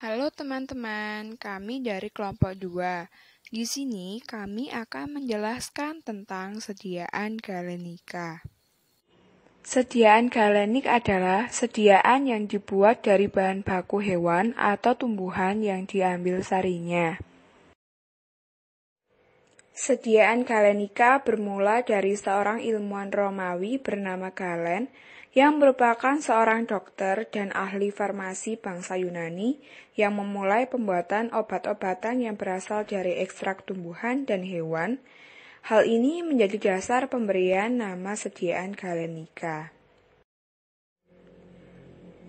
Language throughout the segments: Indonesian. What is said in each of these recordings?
Halo teman-teman, kami dari kelompok 2. Di sini kami akan menjelaskan tentang sediaan galenika. Sediaan galenik adalah sediaan yang dibuat dari bahan baku hewan atau tumbuhan yang diambil sarinya. Sediaan Galenica bermula dari seorang ilmuwan Romawi bernama Galen yang merupakan seorang dokter dan ahli farmasi bangsa Yunani yang memulai pembuatan obat-obatan yang berasal dari ekstrak tumbuhan dan hewan. Hal ini menjadi dasar pemberian nama sediaan Galenica.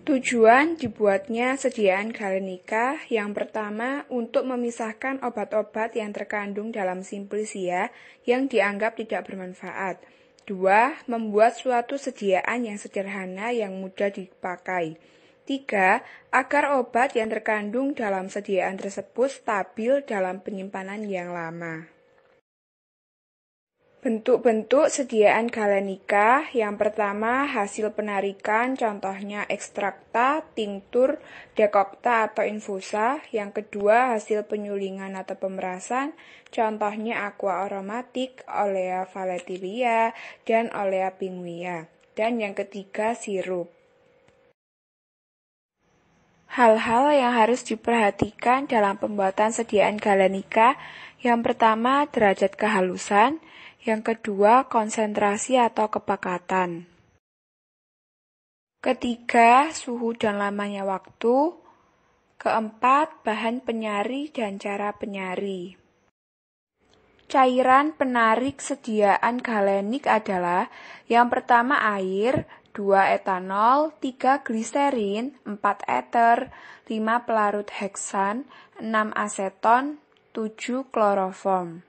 Tujuan dibuatnya sediaan galenika yang pertama untuk memisahkan obat-obat yang terkandung dalam simplisia yang dianggap tidak bermanfaat. Dua, membuat suatu sediaan yang sederhana yang mudah dipakai. Tiga, agar obat yang terkandung dalam sediaan tersebut stabil dalam penyimpanan yang lama. Bentuk-bentuk sediaan galenika, yang pertama hasil penarikan contohnya ekstrakta, tinktur, dekokta atau infusa. Yang kedua hasil penyulingan atau pemerasan contohnya aqua aromatik, olea valetilia, dan olea pinguia. Dan yang ketiga sirup. Hal-hal yang harus diperhatikan dalam pembuatan sediaan galenika, yang pertama derajat kehalusan, yang kedua konsentrasi atau kepekatan. Ketiga, suhu dan lamanya waktu. Keempat, bahan penyari dan cara penyari. Cairan penarik sediaan galenik adalah yang pertama air, 2 etanol, 3 gliserin, 4 eter, 5 pelarut heksan, 6 aseton, 7 kloroform.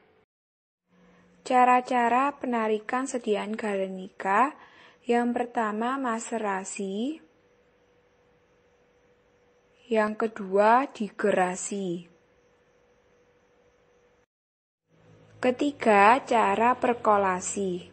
Cara-cara penarikan sediaan galenika yang pertama maserasi, yang kedua digerasi. Ketiga, cara perkolasi.